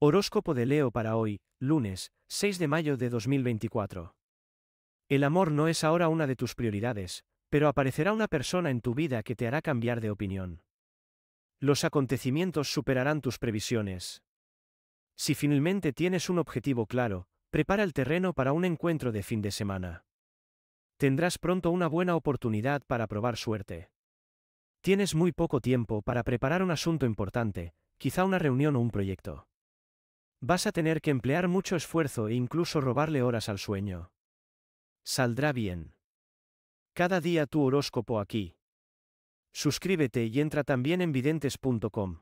Horóscopo de Leo para hoy, lunes, 6 de mayo de 2024. El amor no es ahora una de tus prioridades, pero aparecerá una persona en tu vida que te hará cambiar de opinión. Los acontecimientos superarán tus previsiones. Si finalmente tienes un objetivo claro, prepara el terreno para un encuentro de fin de semana. Tendrás pronto una buena oportunidad para probar suerte. Tienes muy poco tiempo para preparar un asunto importante, quizá una reunión o un proyecto. Vas a tener que emplear mucho esfuerzo e incluso robarle horas al sueño. Saldrá bien. Cada día tu horóscopo aquí. Suscríbete y entra también en videntes.com.